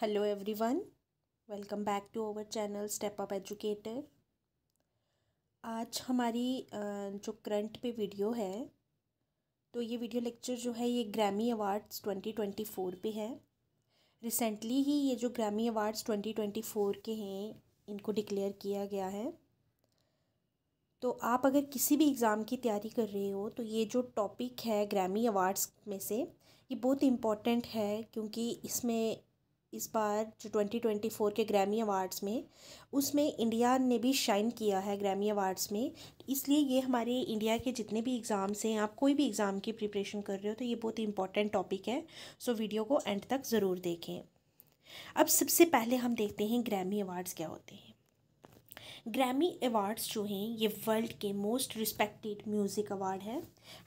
Hello everyone welcome back to our channel Step Up Educator आज हमारी जो current पे वीडियो है तो ये वीडियो लेक्चर जो है ये ग्रैमी अवार्ड्स 2024 पे है रिसेंटली ही ये जो ग्रैमी अवार्ड्स 2024 के हैं इनको डिक्लेयर किया गया है तो आप अगर किसी भी एग्ज़ाम की तैयारी कर रहे हो तो ये जो टॉपिक है ग्रैमी अवार्ड्स में से ये बहुत इम्पॉर्टेंट है क्योंकि इसमें इस बार जो ट्वेंटी ट्वेंटी फ़ोर के ग्रैमी अवार्ड्स में उसमें इंडिया ने भी शाइन किया है ग्रैमी अवार्ड्स में इसलिए ये हमारे इंडिया के जितने भी एग्ज़ाम्स हैं आप कोई भी एग्ज़ाम की प्रिपरेशन कर रहे हो तो ये बहुत ही इंपॉर्टेंट टॉपिक है सो वीडियो को एंड तक ज़रूर देखें अब सबसे पहले हम देखते हैं ग्रैमी अवार्ड्स क्या होते हैं ग्रैमी अवार्ड्स जो हैं ये वर्ल्ड के मोस्ट रिस्पेक्टेड म्यूज़िक अवार्ड है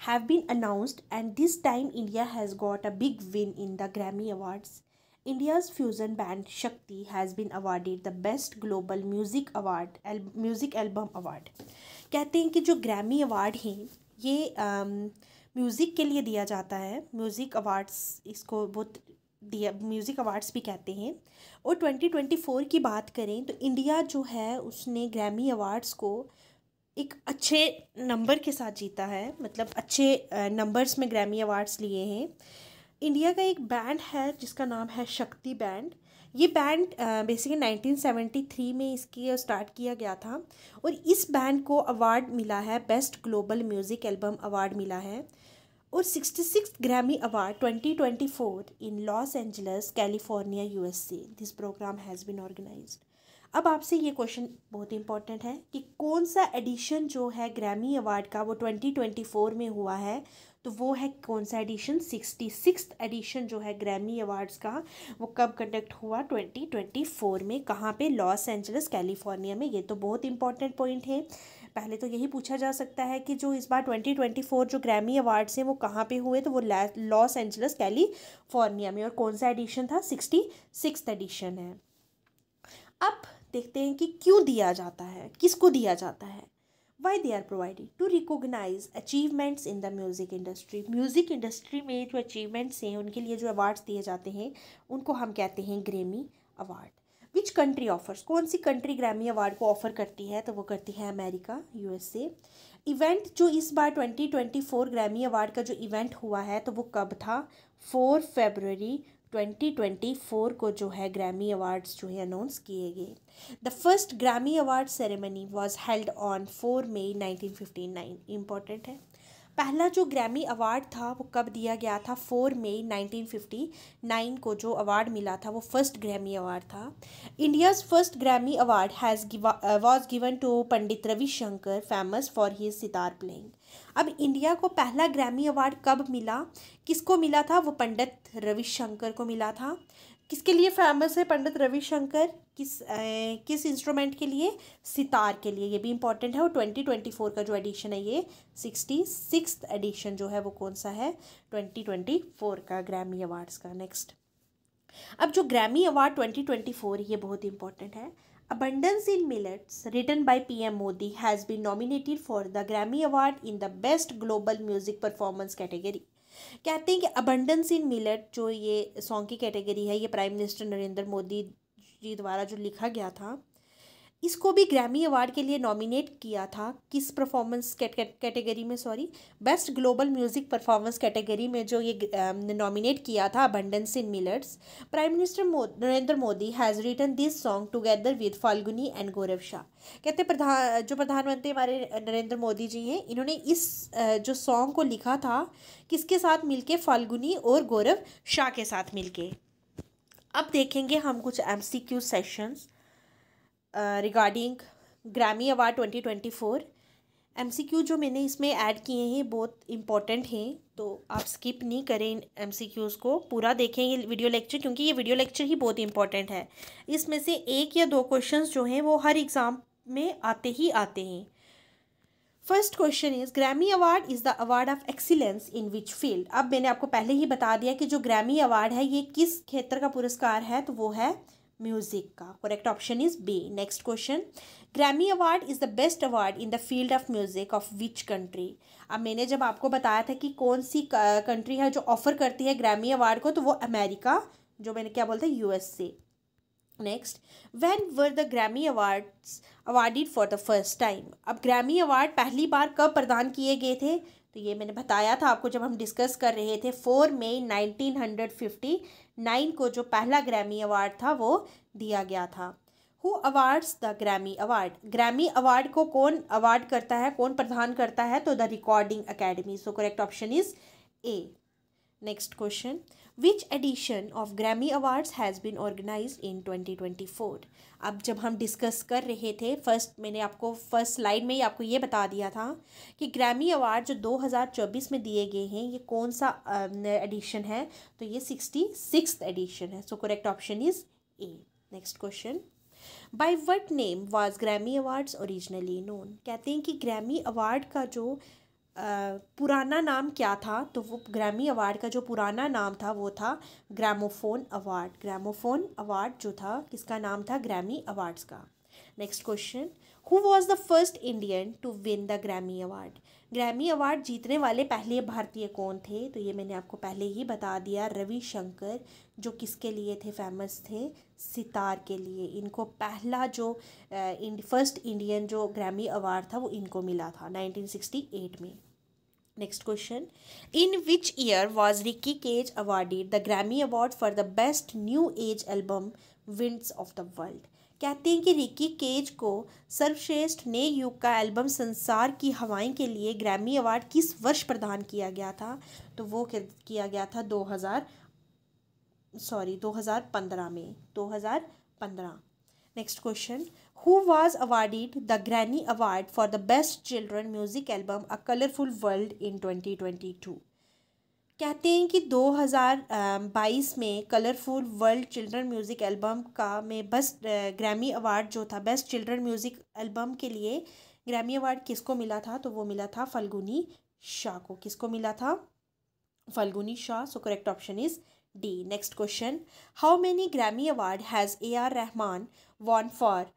have been announced and this time India has got a big win in the Grammy awards India's fusion band Shakti has been awarded the Best Global Music Award al- Music Album Award. कहते हैं कि जो Grammy award हैं ये music um, के लिए दिया जाता है म्यूज़िक अवार्ड्स इसको बहुत दिया म्यूज़िक अवार्ड्स भी कहते हैं और 2024 की बात करें तो इंडिया जो है उसने ग्रैमी अवार्ड्स को एक अच्छे नंबर के साथ जीता है मतलब अच्छे नंबर्स uh, में ग्रैमी अवार्ड्स लिए हैं इंडिया का एक बैंड है जिसका नाम है शक्ति बैंड ये band basically nineteen seventy three में इसकी स्टार्ट किया गया था और इस बैंड को अवार्ड मिला है best global music album award मिला है और sixty six Grammy award twenty twenty four in Los Angeles California U S A this programme has been organise अब आपसे ये क्वेश्चन बहुत इंपॉर्टेंट है कि कौन सा एडिशन जो है ग्रैमी अवार्ड का वो ट्वेंटी ट्वेंटी फोर में हुआ है तो वो है कौन सा एडिशन सिक्सटी सिक्स एडिशन जो है ग्रैमी अवार्ड्स का वो कब कंडक्ट हुआ ट्वेंटी ट्वेंटी फोर में कहाँ पे लॉस एंजल्स कैलिफोर्निया में ये तो बहुत इंपॉर्टेंट पॉइंट है पहले तो यही पूछा जा सकता है कि जो इस बार ट्वेंटी ट्वेंटी फोर जो ग्रैमी अवार्ड्स हैं वो कहाँ पे हुए तो वो लॉस एंजल्स कैलिफोर्निया में और कौन सा एडिशन था सिक्सटी सिक्स एडिशन है अब देखते हैं कि क्यों दिया जाता है किसको दिया जाता है why they are provided to recognize achievements in the music industry music industry में जो achievements हैं उनके लिए जो awards दिए जाते हैं उनको हम कहते हैं Grammy award which country offers कौन सी कंट्री ग्रैमी अवार्ड को ऑफर करती है तो वो करती है अमेरिका यूएसए इवेंट जो इस बार twenty twenty four Grammy award का जो इवेंट हुआ है तो वो कब था फोर फेबररी 2024 को जो है ग्रैमी अवार्ड्स जो है अनाउंस किए गए the first Grammy award ceremony was held on 4 May 1959 important है पहला जो ग्रैमी अवार्ड था वो कब दिया गया था फोर मई 1959 को जो अवार्ड मिला था वो फर्स्ट ग्रैमी अवार्ड था India's first Grammy award has was given to Pandit Ravi Shankar famous for his sitar playing अब इंडिया को पहला ग्रैमी अवार्ड कब मिला किसको मिला था वो पंडित रविशंकर को मिला था किसके लिए फेमस है पंडित रविशंकर किस ए, किस इंस्ट्रूमेंट के लिए सितार के लिए ये भी इंपॉर्टेंट है और ट्वेंटी ट्वेंटी फोर का जो एडिशन है ये सिक्सटी सिक्स एडिशन जो है वो कौन सा है ट्वेंटी ट्वेंटी फोर का ग्रैमी अवार्ड्स का नेक्स्ट अब जो Grammy award twenty twenty four ये बहुत इंपॉर्टेंट है Abundance in Millets, written by PM Modi, has been nominated for the Grammy Award in the Best Global Music Performance category. कहते हैं कि अबंडेंस इन मिलेट जो ये सॉन्ग की category है ये प्राइम मिनिस्टर नरेंद्र मोदी जी द्वारा जो लिखा गया था इसको भी ग्रैमी अवार्ड के लिए नॉमिनेट किया था किस परफॉर्मेंस कैटेगरी में sorry best global music performance category में जो ये नॉमिनेट um, किया था abundance in millets prime minister Narendra Modi has written this song together with Falguni and Gaurav Shah कहते प्रधान जो प्रधानमंत्री हमारे नरेंद्र मोदी जी हैं इन्होंने इस जो सॉन्ग को लिखा था किसके साथ मिलके फाल्गुनी और गौरव शाह के साथ मिलके अब देखेंगे हम कुछ M C Q sessions regarding Grammy award twenty twenty four M C Q जो मैंने इसमें ऐड किए हैं बहुत इंपॉर्टेंट हैं तो आप स्किप नहीं करें इन एम सी क्यूज़ को पूरा देखें ये वीडियो लेक्चर क्योंकि ये वीडियो लेक्चर ही बहुत इंपॉर्टेंट है इसमें से एक या दो क्वेश्चंस जो हैं वो हर एग्ज़ाम में आते ही आते हैं first question is Grammy award is the award of excellence in which field अब मैंने आपको पहले ही बता दिया कि जो ग्रैमी अवार्ड है ये किस क्षेत्र का पुरस्कार है तो वो है म्यूजिक का correct option is B next question Grammy award is the best award in the field of music of which country अब मैंने जब आपको बताया था कि कौन सी कंट्री है जो ऑफर करती है ग्रैमी अवार्ड को तो वो अमेरिका जो मैंने क्या बोलते हैं USA next when were the Grammy awards awarded for the first time अब ग्रैमी अवार्ड पहली बार कब प्रदान किए गए थे तो ये मैंने बताया था आपको जब हम डिस्कस कर रहे थे four May nineteen hundred fifty nine को जो पहला ग्रैमी अवार्ड था वो दिया गया था who awards the Grammy award Grammy award को कौन अवार्ड करता है कौन प्रदान करता है तो the recording academy so correct option is A next question which edition of Grammy awards has been organise in 2024 अब जब हम डिस्कस कर रहे थे फर्स्ट मैंने आपको फर्स्ट स्लाइड में ही आपको ये बता दिया था कि ग्रैमी अवार्ड जो 2024 में दिए गए हैं ये कौन सा एडिशन है तो ये सिक्सटी सिक्स एडिशन है so correct option is A next question by what name was Grammy awards originally known कहते हैं कि ग्रैमी अवार्ड का जो पुराना नाम क्या था तो वो ग्रैमी अवार्ड का जो पुराना नाम था वो था ग्रामोफोन अवार्ड ग्रामोफोन अवार्ड जो था किसका नाम था ग्रैमी अवार्ड्स का next question who was the first Indian to win the Grammy award Grammy award जीतने वाले पहले भारतीय कौन थे तो ये मैंने आपको पहले ही बता दिया रविशंकर जो किसके लिए थे फेमस थे सितार के लिए इनको पहला जो फर्स्ट फर्स्ट इंडियन जो ग्रैमी अवार्ड था वो इनको मिला था 1968 में next question in which year was Ricky Kej awarded the Grammy award for the best new age album Winds of the World कहते हैं कि रिकी केज को सर्वश्रेष्ठ नेक युग का एल्बम संसार की हवाएं के लिए ग्रैमी अवार्ड किस वर्ष प्रदान किया गया था तो वो किया गया था 2000 सॉरी 2015 में 2015 next question who was awarded the Grammy award for the best children music album a colourful world in 2022 कहते हैं कि 2022 में colourful world children music album का में बस ग्रैमी अवार्ड जो था बेस्ट चिल्ड्रन म्यूज़िक एल्बम के लिए ग्रैमी अवार्ड किसको मिला था तो वो मिला था फल्गुनी शाह को किसको मिला था Falguni Shah so correct option is D next question how many Grammy award has A R Rahman won for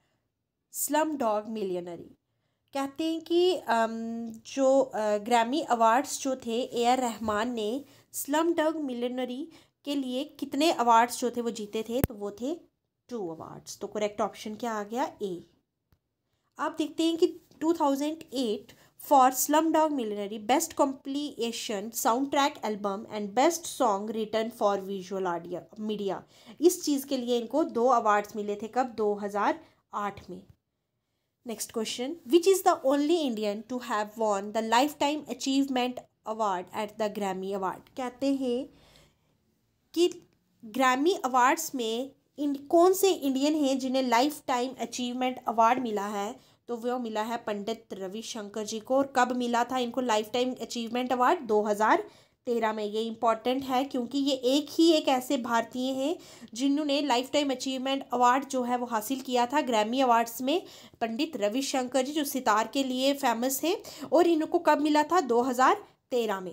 Slumdog Millionaire कहते हैं कि जो ग्रैमी अवार्ड्स जो थे ए आर रहमान ने स्लम डग मिलनरी के लिए कितने अवार्ड्स जो थे वो जीते थे तो वो थे टू अवार्ड्स तो करेक्ट ऑप्शन क्या आ गया ए आप देखते हैं कि two thousand eight for Slumdog Millionaire best compilation soundtrack album and best song written for visual आडिया मीडिया इस चीज़ के लिए इनको दो अवार्ड्स मिले थे कब दो हज़ार आठ में Next question. Which is the only Indian to have won the Lifetime Achievement Award at the Grammy Award? कहते हैं कि ग्रैमी अवार्ड्स में इन कौन से इंडियन हैं जिन्हें लाइफ टाइम अचीवमेंट अवार्ड मिला है तो वह मिला है पंडित रविशंकर जी को और कब मिला था इनको लाइफ टाइम अचीवमेंट अवार्ड दो हज़ार तेरह में ये इम्पॉर्टेंट है क्योंकि ये एक ही एक ऐसे भारतीय हैं जिन्होंने लाइफ टाइम अचीवमेंट अवार्ड जो है वो हासिल किया था ग्रैमी अवार्ड्स में पंडित रविशंकर जी जो सितार के लिए फेमस हैं और इनको कब मिला था 2013 में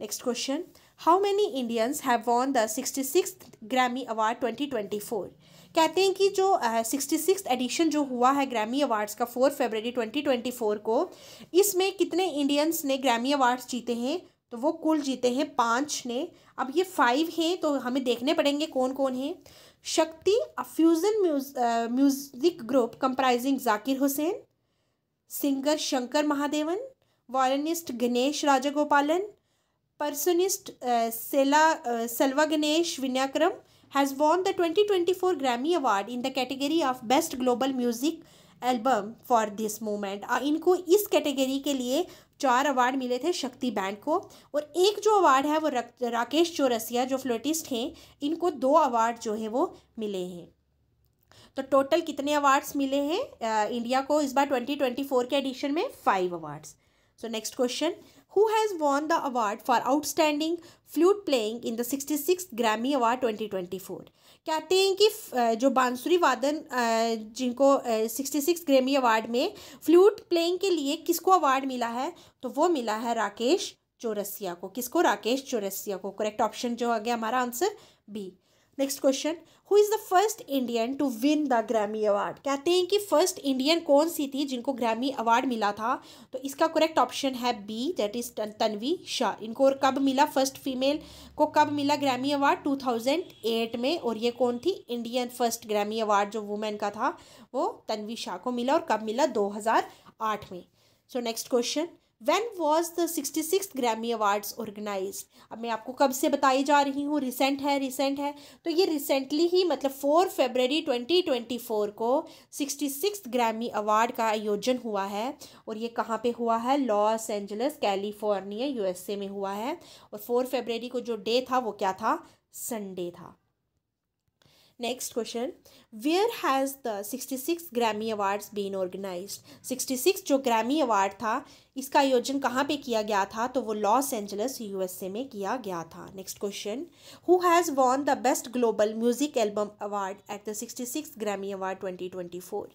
next question how many Indians have won the sixty six Grammy award twenty twenty four कहते हैं कि जो सिक्सटी सिक्स एडिशन जो हुआ है ग्रैमी अवार्ड्स का four February twenty twenty four को इसमें कितने इंडियंस ने ग्रैमी अवार्ड्स जीते हैं तो वो कुल जीते हैं पाँच ने अब ये फाइव हैं तो हमें देखने पड़ेंगे कौन कौन हैं शक्ति अफ्यूज़न म्यूज music group comprising Zakir Hussain singer Shankar Mahadevan violinist Ganesh Rajagopalan percussionist सेला Selva Ganesh won the twenty twenty four Grammy award in the category of best global music album for this moment इनको इस कैटेगरी के लिए चार अवार्ड मिले थे शक्ति बैंड को और एक जो अवार्ड है वो राकेश चौरसिया जो फ्लोटिस्ट हैं इनको दो अवार्ड जो है वो मिले हैं तो टोटल कितने अवार्ड्स मिले हैं इंडिया को इस बार ट्वेंटी ट्वेंटी फोर के एडिशन में five awards so next question who has won the award for outstanding flute playing in the 66th Grammy Award 2024. कहते हैं कि जो बांसुरी वादन जिनको सिक्सटी सिक्स ग्रेमी अवार्ड में फ्लूट प्लेइंग के लिए किसको अवार्ड मिला है तो वो मिला है राकेश चौरसिया को किसको राकेश चौरसिया को करेक्ट ऑप्शन जो आ गया हमारा answer B next question who is the first Indian to win the Grammy award कहते हैं कि फर्स्ट इंडियन कौन सी थी जिनको ग्रैमी अवार्ड मिला था तो इसका करेक्ट ऑप्शन है B that is Tanvi Shah इनको और कब मिला फर्स्ट फीमेल को कब मिला ग्रैमी अवार्ड 2008 में और ये कौन थी इंडियन फर्स्ट ग्रैमी अवार्ड जो वुमेन का था वो तन्वी शाह को मिला और कब मिला दो में so next question when was the sixty six Grammy awards organise अब मैं आपको कब से बताई जा रही हूँ रिसेंट है रिसेंट है तो ये रिसेंटली ही मतलब four February twenty twenty four को सिक्सटी सिक्स ग्रैमी अवार्ड का आयोजन हुआ है और ये कहाँ पर हुआ है Los Angeles California U S A में हुआ है और फोर फेबररी को जो डे था वो क्या था संडे था next where has the sixty six Grammy awards been organise sixty six जो ग्रामी अवार्ड था इसका आयोजन कहाँ पे किया गया था तो वो लॉस एंजलस यूएसए में किया गया था next question who has won the best global music album award at the six Grammy award twenty twenty four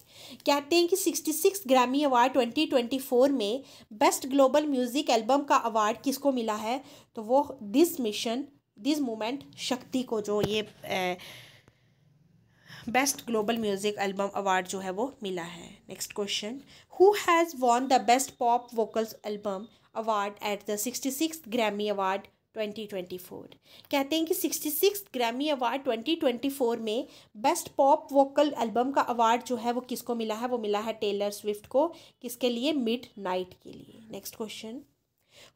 कहते हैं कि sixty six Grammy award twenty twenty four में बेस्ट ग्लोबल म्यूजिक एल्बम का award किसको मिला है तो वो दिस मिशन दिस मोमेंट शक्ति को जो ये ए, best global music album award जो है वो मिला है next question who has won the best pop vocals album award at the sixty six Grammy award twenty twenty four कहते हैं कि sixty six Grammy award twenty twenty four में best pop vocal album का award जो है वो किसको मिला है वो मिला है टेलर स्विफ्ट को किसके लिए मिड नाइट के लिए next question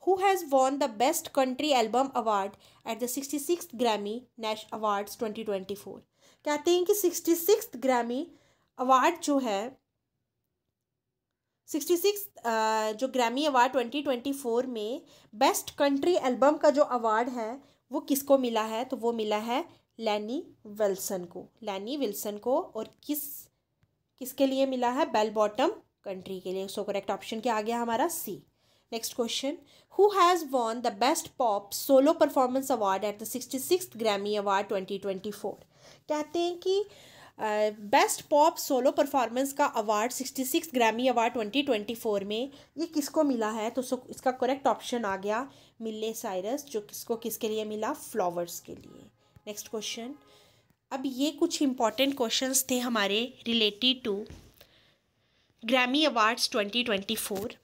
who has won the best country album award at the sixty six Grammy नेश अवार्ड्स ट्वेंटी ट्वेंटी फोर कहते हैं कि सिक्सटी सिक्स ग्रामी अवार्ड जो है सिक्सटी सिक्स जो Grammy award twenty twenty four में बेस्ट कंट्री एल्बम का जो अवार्ड है वो किसको मिला है तो वो मिला है लैनी विल्सन को लैनी विल्सन को और किस किसके लिए मिला है बेल बॉटम कंट्री के लिए सो करेक्ट ऑप्शन क्या आ गया हमारा C next question who has won the best pop solo performance award at the sixty six Grammy award twenty twenty four कहते हैं कि बेस्ट पॉप सोलो परफॉर्मेंस का award sixty six Grammy award twenty twenty four में ये किसको मिला है तो इसका करेक्ट ऑप्शन आ गया मिले साइरस जो किसको किसके लिए मिला फ्लावर्स के लिए नेक्स्ट क्वेश्चन अब ये कुछ इंपॉर्टेंट क्वेश्चंस थे हमारे related to Grammy awards twenty twenty four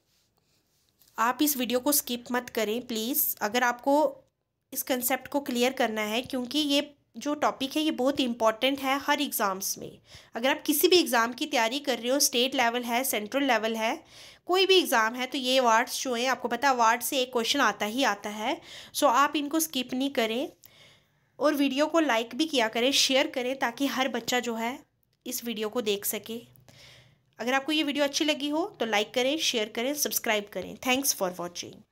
आप इस वीडियो को स्किप मत करें प्लीज़ अगर आपको इस कंसेप्ट को क्लियर करना है क्योंकि ये जो टॉपिक है ये बहुत इंपॉर्टेंट है हर एग्ज़ाम्स में अगर आप किसी भी एग्ज़ाम की तैयारी कर रहे हो स्टेट लेवल है सेंट्रल लेवल है कोई भी एग्ज़ाम है तो ये अवार्ड्स जो हैं आपको पता है अवार्ड से एक क्वेश्चन आता ही आता है सो आप इनको स्किप नहीं करें और वीडियो को लाइक भी किया करें शेयर करें ताकि हर बच्चा जो है इस वीडियो को देख सके अगर आपको ये वीडियो अच्छी लगी हो तो लाइक करें शेयर करें सब्सक्राइब करें थैंक्स फॉर वॉचिंग